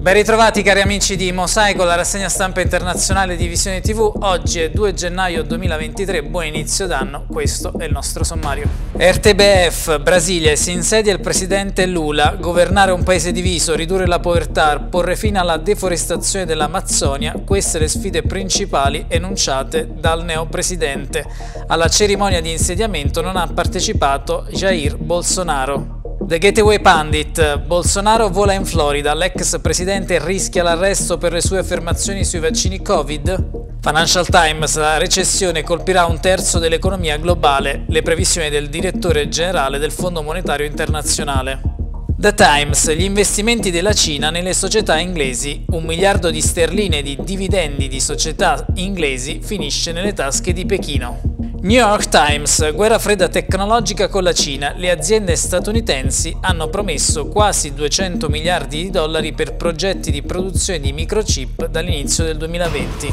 Ben ritrovati cari amici di Mosaico, la rassegna stampa internazionale di Visione TV. Oggi è 2 gennaio 2023, buon inizio d'anno, questo è il nostro sommario. RTBF, Brasile, si insedia il presidente Lula, governare un paese diviso, ridurre la povertà, porre fine alla deforestazione dell'Amazzonia, queste le sfide principali enunciate dal neopresidente. Alla cerimonia di insediamento non ha partecipato Jair Bolsonaro. The Gateway Pandit. Bolsonaro vola in Florida. L'ex presidente rischia l'arresto per le sue affermazioni sui vaccini Covid? Financial Times. La recessione colpirà un terzo dell'economia globale. Le previsioni del direttore generale del Fondo Monetario Internazionale. The Times, gli investimenti della Cina nelle società inglesi, un miliardo di sterline di dividendi di società inglesi finisce nelle tasche di Pechino. New York Times, guerra fredda tecnologica con la Cina. Le aziende statunitensi hanno promesso quasi 200 miliardi di dollari per progetti di produzione di microchip dall'inizio del 2020.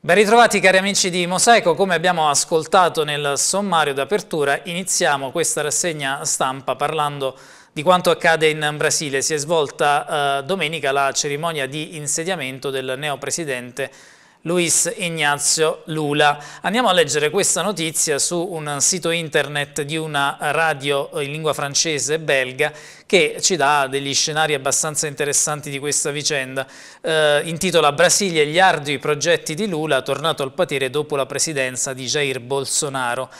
Ben ritrovati cari amici di Mosaico, come abbiamo ascoltato nel sommario d'apertura iniziamo questa rassegna stampa parlando di quanto accade in Brasile. Si è svolta eh, domenica la cerimonia di insediamento del neopresidente Luis Ignazio Lula. Andiamo a leggere questa notizia su un sito internet di una radio in lingua francese e belga che ci dà degli scenari abbastanza interessanti di questa vicenda. Eh, intitola Brasile gli ardui progetti di Lula tornato al patire dopo la presidenza di Jair Bolsonaro.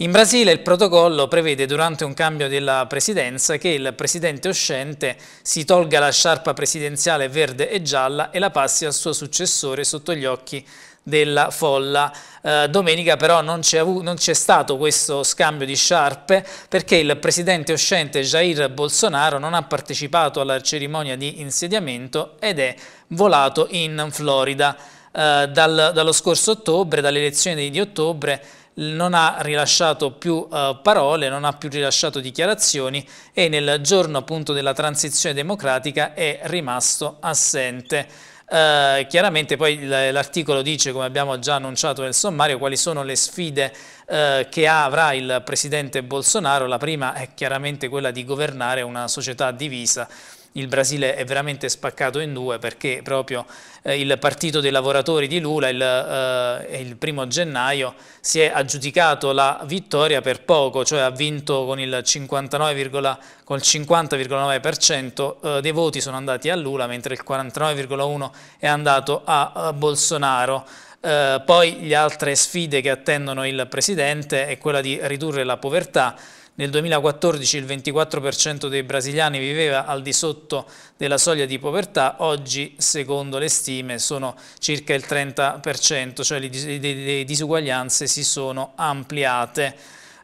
In Brasile il protocollo prevede durante un cambio della presidenza che il presidente uscente si tolga la sciarpa presidenziale verde e gialla e la passi al suo successore sotto gli occhi della folla. Eh, domenica però non c'è stato questo scambio di sciarpe perché il presidente uscente Jair Bolsonaro non ha partecipato alla cerimonia di insediamento ed è volato in Florida. Eh, dal, dallo scorso ottobre, dalle elezioni di ottobre, non ha rilasciato più eh, parole, non ha più rilasciato dichiarazioni e nel giorno appunto della transizione democratica è rimasto assente. Uh, chiaramente poi l'articolo dice, come abbiamo già annunciato nel sommario, quali sono le sfide uh, che avrà il presidente Bolsonaro. La prima è chiaramente quella di governare una società divisa il Brasile è veramente spaccato in due perché proprio eh, il partito dei lavoratori di Lula il, eh, il, primo gennaio si è aggiudicato la vittoria per poco, cioè ha vinto con il 50,9% eh, dei voti sono andati a Lula mentre il 49,1% è andato a, a Bolsonaro. Eh, poi le altre sfide che attendono il Presidente è quella di ridurre la povertà, nel 2014 il 24% dei brasiliani viveva al di sotto della soglia di povertà, oggi secondo le stime sono circa il 30%, cioè le disuguaglianze si sono ampliate.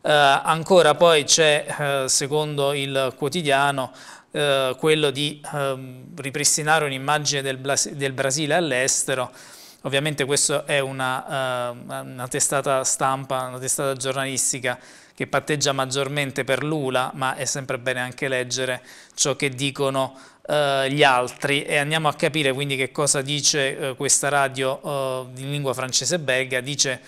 Eh, ancora poi c'è, eh, secondo il quotidiano, eh, quello di ehm, ripristinare un'immagine del, Bras del Brasile all'estero, Ovviamente questa è una, eh, una, testata stampa, una testata giornalistica che patteggia maggiormente per l'Ula, ma è sempre bene anche leggere ciò che dicono eh, gli altri e andiamo a capire quindi che cosa dice eh, questa radio eh, in lingua francese belga, dice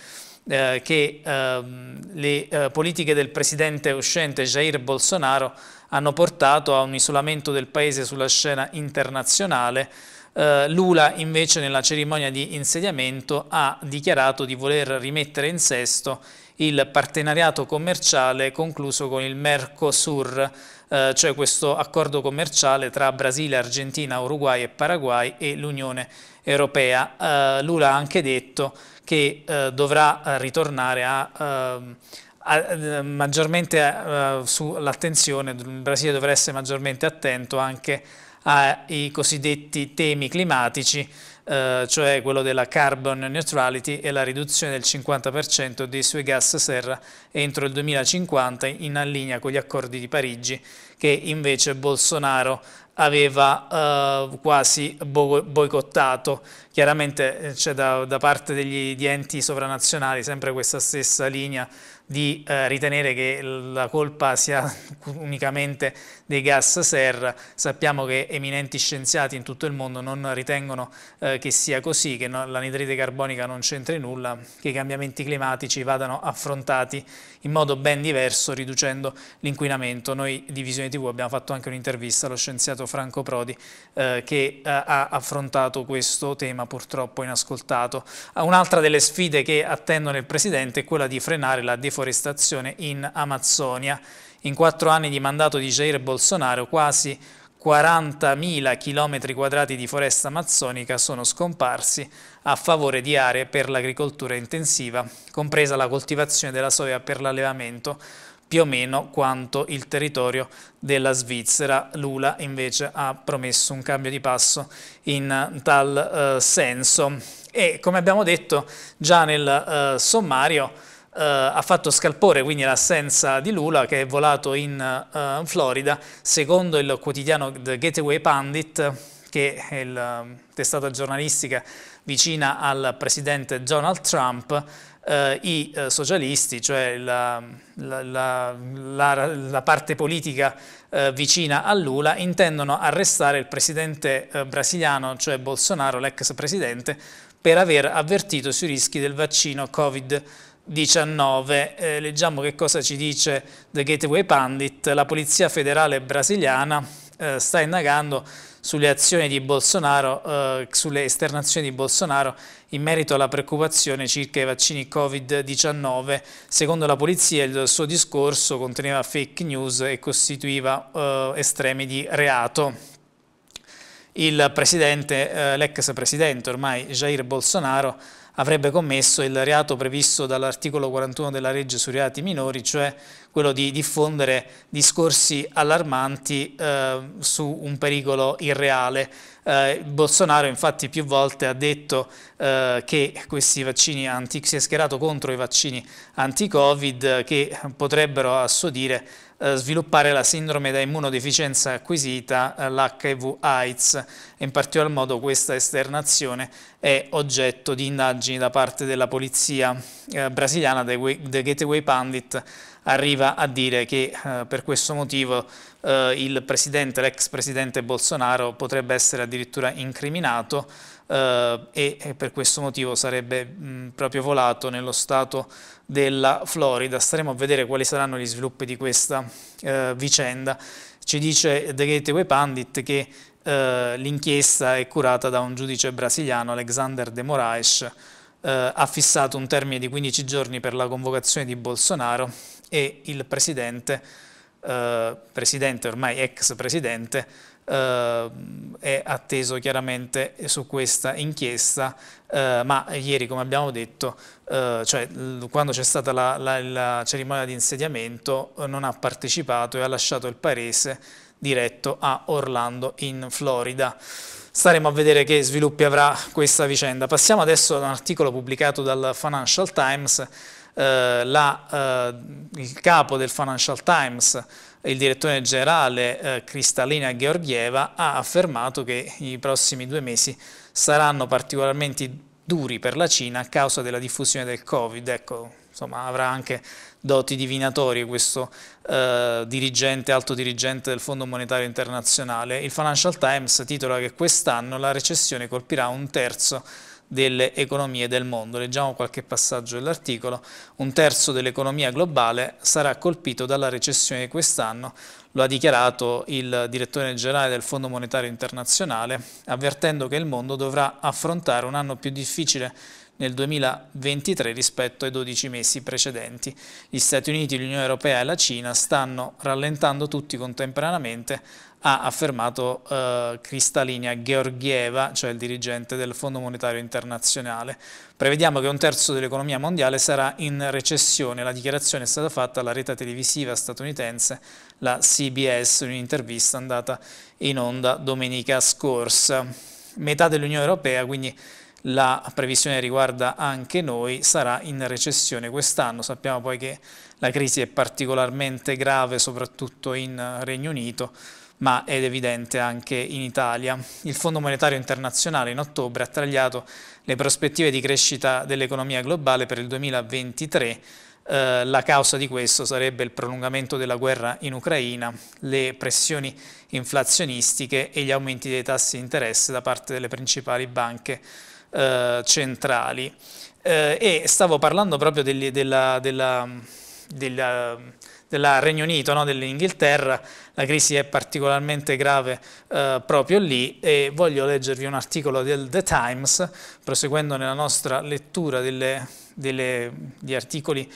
eh, che ehm, le politiche del presidente uscente Jair Bolsonaro hanno portato a un isolamento del paese sulla scena internazionale eh, Lula invece nella cerimonia di insediamento ha dichiarato di voler rimettere in sesto il partenariato commerciale concluso con il Mercosur, eh, cioè questo accordo commerciale tra Brasile, Argentina, Uruguay e Paraguay e l'Unione Europea. Eh, Lula ha anche detto che dovrà ritornare a ehm, ehm, maggiormente uh, sull'attenzione, il Brasile dovrà essere maggiormente attento anche ai cosiddetti temi climatici, eh, cioè quello della carbon neutrality e la riduzione del 50% dei suoi gas serra entro il 2050 in allinea con gli accordi di Parigi che invece Bolsonaro aveva eh, quasi boicottato. Chiaramente eh, c'è da, da, parte degli enti sovranazionali sempre questa stessa linea di eh, ritenere che la colpa sia unicamente dei gas serra, sappiamo che eminenti scienziati in tutto il mondo non ritengono eh, che sia così, che no, l'anidride carbonica non c'entri nulla, che i cambiamenti climatici vadano affrontati in modo ben diverso riducendo l'inquinamento. Noi di Visione TV abbiamo fatto anche un'intervista allo scienziato Franco Prodi eh, che eh, ha affrontato questo tema purtroppo inascoltato. Ah, un'altra delle sfide che attendono il Presidente è quella di frenare la deformazione deforestazione in Amazzonia. In quattro anni di mandato di Jair Bolsonaro quasi 40.000 km quadrati di foresta amazzonica sono scomparsi a favore di aree per l'agricoltura intensiva, compresa la coltivazione della soia per l'allevamento, più o meno quanto il territorio della Svizzera. Lula invece ha promesso un cambio di passo in eh, tal eh, senso. E come abbiamo detto già nel eh, sommario, eh, ha fatto scalpore, quindi l'assenza di Lula che è volato in uh, Florida, secondo il quotidiano The Gateway Pandit, che è la eh, testata giornalistica vicina al presidente Donald Trump, Uh, i uh, socialisti, cioè la, la, la, la parte politica uh, vicina a Lula, intendono arrestare il presidente brasiliano, cioè Bolsonaro, l'ex presidente, per aver avvertito sui rischi del vaccino Covid-19. 19, eh, leggiamo che cosa ci dice The Gateway Pandit, la polizia federale brasiliana eh, sta indagando sulle azioni di Bolsonaro, eh, sulle esternazioni di Bolsonaro in merito alla preoccupazione circa i vaccini Covid-19. Secondo la polizia il suo discorso conteneva fake news e costituiva eh, estremi di reato Il presidente, eh, presidente ormai Jair Bolsonaro avrebbe commesso il reato previsto dall'articolo 41 della legge sui reati minori, cioè quello di diffondere discorsi allarmanti eh, su un pericolo irreale. Eh, Bolsonaro infatti più volte ha detto eh, che questi vaccini anti, si è schierato contro i vaccini anti-Covid eh, che potrebbero a suo dire eh, sviluppare la sindrome da immunodeficienza acquisita, eh, l'HIV AIDS, in particolar modo questa esternazione è oggetto di indagini da parte della polizia eh, brasiliana, The Gateway Pandit arriva a dire che per questo motivo l'ex presidente, presidente Bolsonaro potrebbe essere addirittura incriminato, eh, e per questo motivo sarebbe mh, mm, proprio volato nello stato della Florida. Staremo a vedere quali saranno gli sviluppi di questa eh, vicenda. Ci dice The Gateway Pandit che eh, l'inchiesta è curata da un giudice brasiliano, Alexander De Moraes, eh, ha fissato un termine di 15 giorni per la convocazione di Bolsonaro e il presidente, eh, presidente ormai ex presidente, eh, è atteso chiaramente su questa inchiesta, eh, ma ieri come abbiamo detto, eh, cioè, quando c'è stata la, la, la cerimonia di insediamento eh, non ha partecipato e ha lasciato il paese diretto a Orlando in Florida. Staremo a vedere che sviluppi avrà questa vicenda. Passiamo adesso ad un articolo pubblicato dal Financial Times eh, la, eh, il capo del Financial Times, il direttore generale eh, Cristalina Georgieva, ha affermato che i prossimi due mesi saranno particolarmente duri per la Cina a causa della diffusione del Covid. Ecco, insomma, avrà anche doti divinatorie questo eh, dirigente, alto dirigente del Fondo Monetario Internazionale. Il Financial Times titola che quest'anno la recessione colpirà un terzo delle economie del mondo. Leggiamo qualche passaggio dell'articolo. Un terzo dell'economia globale sarà colpito dalla recessione di quest'anno, lo ha dichiarato il direttore generale del Fondo Monetario Internazionale, avvertendo che il mondo dovrà affrontare un anno più difficile nel 2023 rispetto ai 12 mesi precedenti. Gli Stati Uniti, l'Unione Europea e la Cina stanno rallentando tutti contemporaneamente ha affermato eh, Kristalina Georgieva, cioè il dirigente del Fondo Monetario Internazionale. Prevediamo che un terzo dell'economia mondiale sarà in recessione. La dichiarazione è stata fatta alla rete televisiva statunitense, la CBS, in un'intervista andata in onda domenica scorsa. Metà dell'Unione Europea, quindi la previsione riguarda anche noi, sarà in recessione quest'anno. Sappiamo poi che la crisi è particolarmente grave, soprattutto in Regno Unito, ma ed evidente anche in Italia. Il Fondo Monetario Internazionale in ottobre ha tagliato le prospettive di crescita dell'economia globale per il 2023 eh, la causa di questo sarebbe il prolungamento della guerra in Ucraina, le pressioni inflazionistiche e gli aumenti dei tassi di interesse da parte delle principali banche eh, centrali. Eh, e stavo parlando proprio degli, della, della, della del Regno Unito, no? dell'Inghilterra, la crisi è particolarmente grave eh, proprio lì e voglio leggervi un articolo del The Times, proseguendo nella nostra lettura delle, delle, di articoli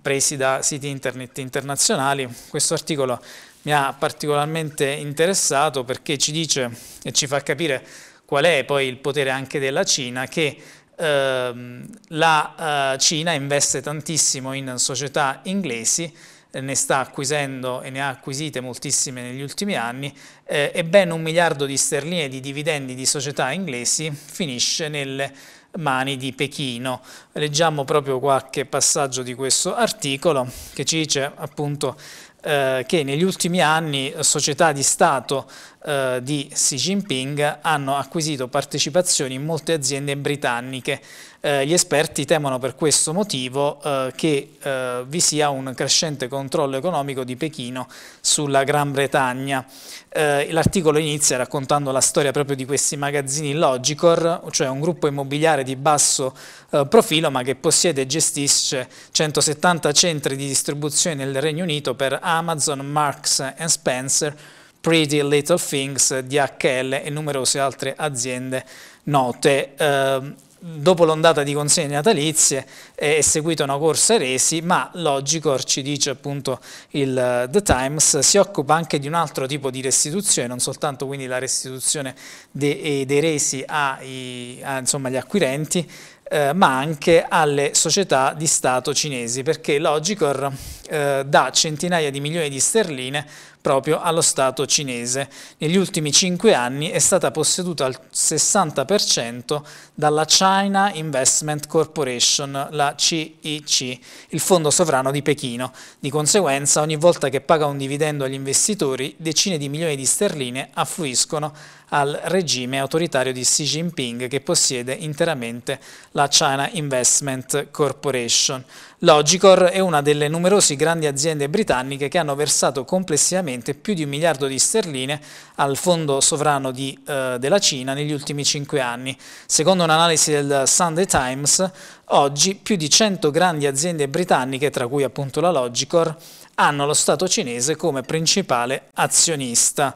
presi da siti internet internazionali. Questo articolo mi ha particolarmente interessato perché ci dice e ci fa capire qual è poi il potere anche della Cina che eh, la eh, Cina investe tantissimo in società inglesi ne sta acquisendo e ne ha acquisite moltissime negli ultimi anni eh, e ben un miliardo di sterline di dividendi di società inglesi finisce nelle mani di Pechino. Leggiamo proprio qualche passaggio di questo articolo che ci dice appunto eh, che negli ultimi anni società di Stato eh, di Xi Jinping hanno acquisito partecipazioni in molte aziende britanniche eh, gli esperti temono per questo motivo eh, che eh, vi sia un crescente controllo economico di Pechino sulla Gran Bretagna. Eh, l'articolo inizia raccontando la storia proprio di questi magazzini Logicor, cioè un gruppo immobiliare di basso eh, profilo ma che possiede e gestisce 170 centri di distribuzione nel Regno Unito per Amazon, Marks Spencer, Pretty Little Things, DHL e numerose altre aziende note. Ehm, dopo l'ondata di consegne natalizie è seguita una corsa resi, ma Logicor, ci dice appunto il eh, The Times, si occupa anche di un altro tipo di restituzione, non soltanto quindi la restituzione dei, dei resi ai, a, insomma, agli acquirenti, eh, ma anche alle società di Stato cinesi, perché Logicor eh, dà centinaia di milioni di sterline proprio allo Stato cinese. Negli ultimi cinque anni è stata posseduta al 60% dalla China Investment Corporation, la CIC, il fondo sovrano di Pechino. Di conseguenza ogni volta che paga un dividendo agli investitori decine di milioni di sterline affluiscono al regime autoritario di Xi Jinping che possiede interamente la China Investment Corporation. Logicor è una delle numerose grandi aziende britanniche che hanno versato complessivamente più di un miliardo di sterline al fondo sovrano di, eh, della Cina negli ultimi cinque anni. Secondo un'analisi del Sunday Times, oggi più di 100 grandi aziende britanniche, tra cui appunto la Logicor, hanno lo Stato cinese come principale azionista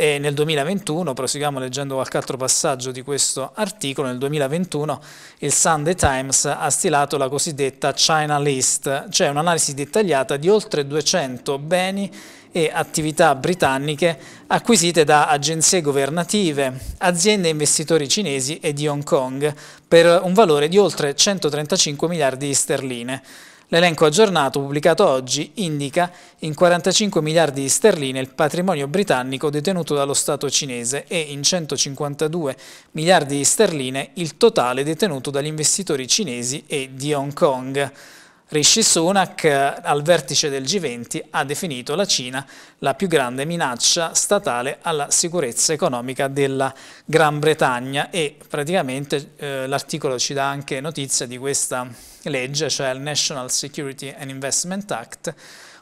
e nel 2021, proseguiamo leggendo qualche altro passaggio di questo articolo, nel 2021 il Sunday Times ha stilato la cosiddetta China List, cioè un'analisi dettagliata di oltre 200 beni e attività britanniche acquisite da agenzie governative, aziende e investitori cinesi e di Hong Kong per un valore di oltre 135 miliardi di sterline. L'elenco aggiornato pubblicato oggi indica in 45 miliardi di sterline il patrimonio britannico detenuto dallo Stato cinese e in 152 miliardi di sterline il totale detenuto dagli investitori cinesi e di Hong Kong. Rishi Sunak al vertice del G20 ha definito la Cina la più grande minaccia statale alla sicurezza economica della Gran Bretagna e praticamente eh, l'articolo ci dà anche notizia di questa legge, cioè il National Security and Investment Act,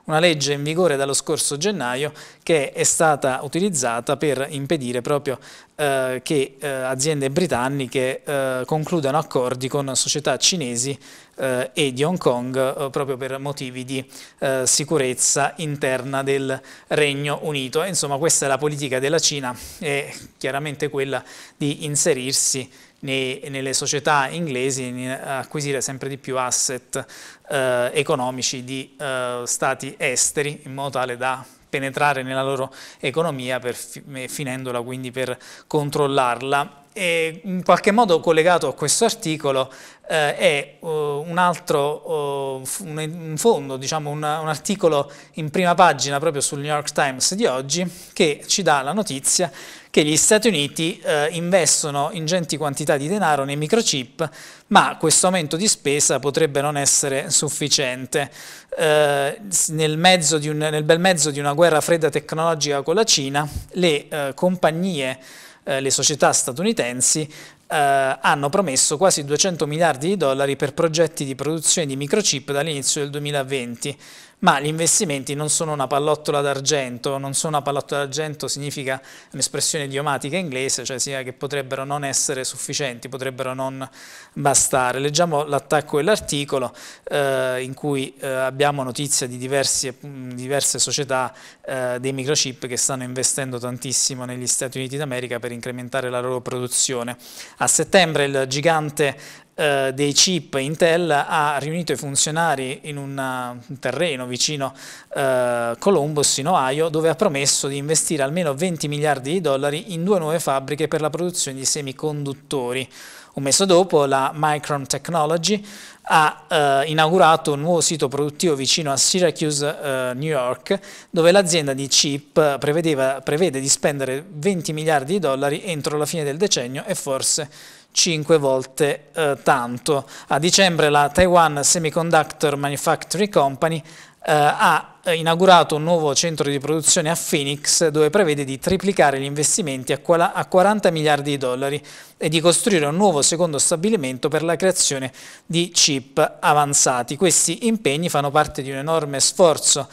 una legge in vigore dallo scorso gennaio che è stata utilizzata per impedire proprio eh, che eh, aziende britanniche eh, concludano accordi con società cinesi eh, e di Hong Kong eh, proprio per motivi di eh, sicurezza interna del Regno Unito. insomma questa è la politica della Cina è chiaramente quella di inserirsi nei, nelle società inglesi eh, acquisire sempre di più asset eh, economici di eh, stati esteri in modo tale da penetrare nella loro economia per, finendola quindi per controllarla. E in qualche modo collegato a questo articolo eh, è uh, un altro, uh, un, fondo, diciamo un, un, articolo in prima pagina proprio sul New York Times di oggi che ci dà la notizia che gli Stati Uniti eh, investono ingenti quantità di denaro nei microchip, ma questo aumento di spesa potrebbe non essere sufficiente. Eh, nel, un, nel, bel mezzo di una guerra fredda tecnologica con la Cina, le eh, compagnie, eh, le società statunitensi Uh, hanno promesso quasi 200 miliardi di dollari per progetti di produzione di microchip dall'inizio del 2020 ma gli investimenti non sono una pallottola d'argento, non sono una pallottola d'argento significa un'espressione idiomatica inglese, cioè significa che potrebbero non essere sufficienti, potrebbero non bastare. Leggiamo l'attacco e l'articolo eh, in cui eh, abbiamo notizia di diversi, diverse società eh, dei microchip che stanno investendo tantissimo negli Stati Uniti d'America per incrementare la loro produzione. A settembre il gigante eh, dei chip Intel ha riunito i funzionari in un, terreno vicino eh, Columbus in Ohio dove ha promesso di investire almeno 20 miliardi di dollari in due nuove fabbriche per la produzione di semiconduttori. Un mese dopo la Micron Technology ha eh, inaugurato un nuovo sito produttivo vicino a Syracuse, eh, New York, dove l'azienda di chip prevede di spendere 20 miliardi di dollari entro la fine del decennio e forse 5 volte eh, tanto. A dicembre la Taiwan Semiconductor Manufacturing Company eh, ha inaugurato un nuovo centro di produzione a Phoenix dove prevede di triplicare gli investimenti a 40 miliardi di dollari e di costruire un nuovo secondo stabilimento per la creazione di chip avanzati. Questi impegni fanno parte di un enorme sforzo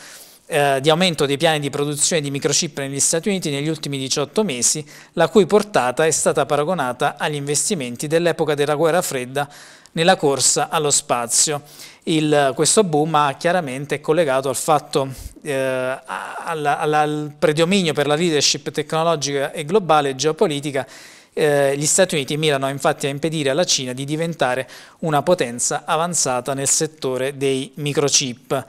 eh, di aumento dei piani di produzione di microchip negli Stati Uniti negli ultimi 18 mesi, la cui portata è stata paragonata agli investimenti dell'epoca della guerra fredda nella corsa allo spazio. Il, questo boom ha chiaramente collegato al fatto, eh, alla, alla, al predominio per la leadership tecnologica e globale e geopolitica eh, gli Stati Uniti mirano infatti a impedire alla Cina di diventare una potenza avanzata nel settore dei microchip.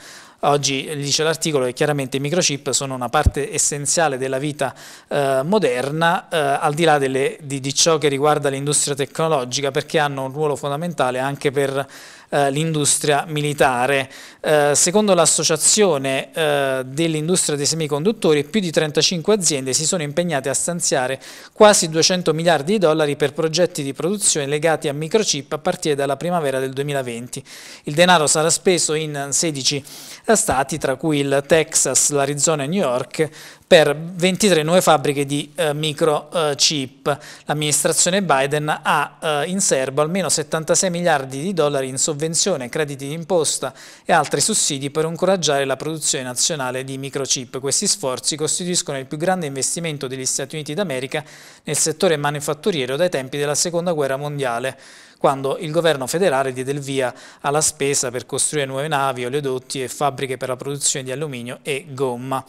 Oggi dice l'articolo che chiaramente i microchip sono una parte essenziale della vita eh, moderna, eh, al di là delle, di, di ciò che riguarda l'industria tecnologica, perché hanno un ruolo fondamentale anche per eh, l'industria militare. Eh, secondo l'associazione eh, dell'industria dei semiconduttori, più di 35 aziende si sono impegnate a stanziare quasi 200 miliardi di dollari per progetti di produzione legati a microchip a partire dalla primavera del 2020. Il denaro sarà speso in 16 eh, stati, tra cui il Texas, l'Arizona e New York, per 23 nuove fabbriche di eh, microchip. Eh, L'amministrazione Biden ha eh, in serbo almeno 76 miliardi di dollari in sovvenzione, crediti di imposta e altri sussidi per incoraggiare la produzione nazionale di microchip. Questi sforzi costituiscono il più grande investimento degli Stati Uniti d'America nel settore manifatturiero dai tempi della Seconda Guerra Mondiale quando il governo federale diede il via alla spesa per costruire nuove navi, oleodotti e fabbriche per la produzione di alluminio e gomma.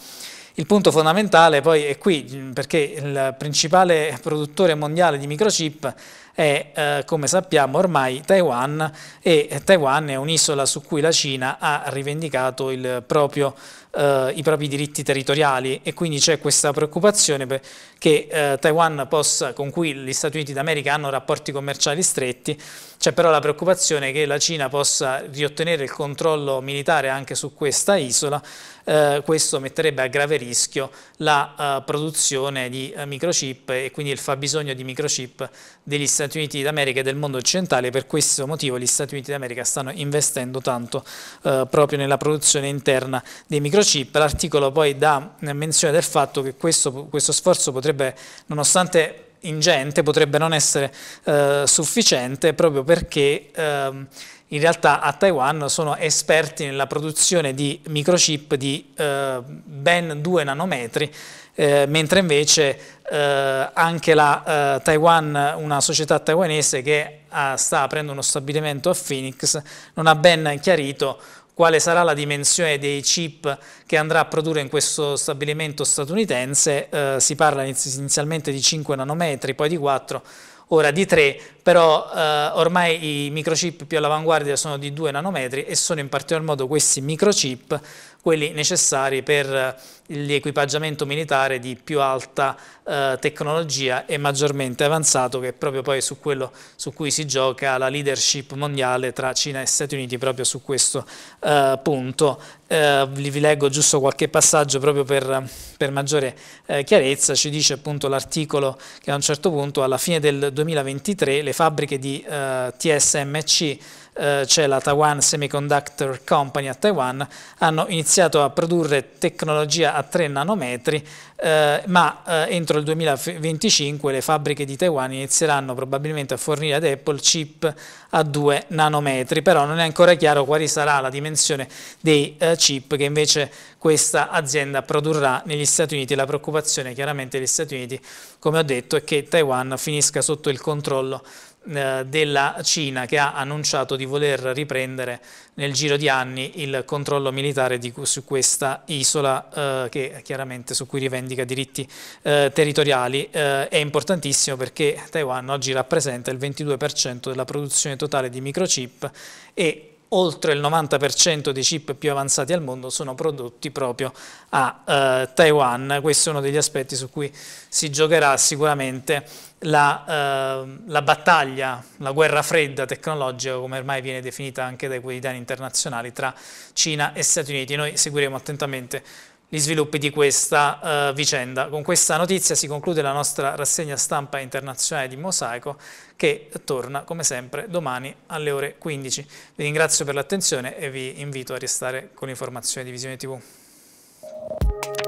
Il punto fondamentale poi è qui, perché il principale produttore mondiale di microchip è, eh, come sappiamo ormai, Taiwan e Taiwan è un'isola su cui la Cina ha rivendicato il proprio eh, i propri diritti territoriali e quindi c'è questa preoccupazione che eh, Taiwan possa, con cui gli Stati Uniti d'America hanno rapporti commerciali stretti, c'è però la preoccupazione che la Cina possa riottenere il controllo militare anche su questa isola, eh, questo metterebbe a grave rischio la eh, produzione di eh, microchip e quindi il fabbisogno di microchip degli Stati Uniti d'America e del mondo occidentale, per questo motivo gli Stati Uniti d'America stanno investendo tanto eh, proprio nella produzione interna dei microchip CIP, l'articolo poi dà menzione del fatto che questo, questo sforzo potrebbe, nonostante ingente potrebbe non essere eh, sufficiente proprio perché ehm, in realtà a Taiwan sono esperti nella produzione di microchip di eh, ben 2 nanometri, eh, mentre invece eh, anche la eh, Taiwan, una società taiwanese che ha, ah, sta aprendo uno stabilimento a Phoenix, non ha ben chiarito quale sarà la dimensione dei chip che andrà a produrre in questo stabilimento statunitense, eh, si parla inizialmente di 5 nanometri, poi di 4, ora di 3, però eh, ormai i microchip più all'avanguardia sono di 2 nanometri e sono in particolar modo questi microchip quelli necessari per eh, l'equipaggiamento militare di più alta eh, tecnologia e maggiormente avanzato che è proprio poi su quello su cui si gioca la leadership mondiale tra Cina e Stati Uniti proprio su questo eh, punto. Eh, vi leggo giusto qualche passaggio proprio per, per maggiore eh, chiarezza, ci dice appunto l'articolo che a un certo punto alla fine del 2023 le fabbriche di eh, TSMC eh, c'è la Taiwan Semiconductor Company a Taiwan, hanno iniziato a produrre tecnologia a 3 nanometri, eh, ma eh, entro il 2025 le fabbriche di Taiwan inizieranno probabilmente a fornire ad Apple chip a 2 nanometri, però non è ancora chiaro quale sarà la dimensione dei eh, chip che invece questa azienda produrrà negli Stati Uniti. La preoccupazione chiaramente degli Stati Uniti, come ho detto, è che Taiwan finisca sotto il controllo eh, della Cina che ha annunciato di voler riprendere nel giro di anni il controllo militare di, su questa isola eh, che chiaramente su cui rivendica diritti eh, territoriali eh, è importantissimo perché Taiwan oggi rappresenta il 22% della produzione totale di microchip e oltre il 90% dei chip più avanzati al mondo sono prodotti proprio a eh, Taiwan. Questo è uno degli aspetti su cui si giocherà sicuramente la, eh, la, battaglia, la guerra fredda tecnologica, come ormai viene definita anche dai quotidiani internazionali, tra Cina e Stati Uniti. Noi seguiremo attentamente gli sviluppi di questa eh, vicenda. Con questa notizia si conclude la nostra rassegna stampa internazionale di Mosaico che torna come sempre domani alle ore 15. Vi ringrazio per l'attenzione e vi invito a restare con informazioni di Visione TV.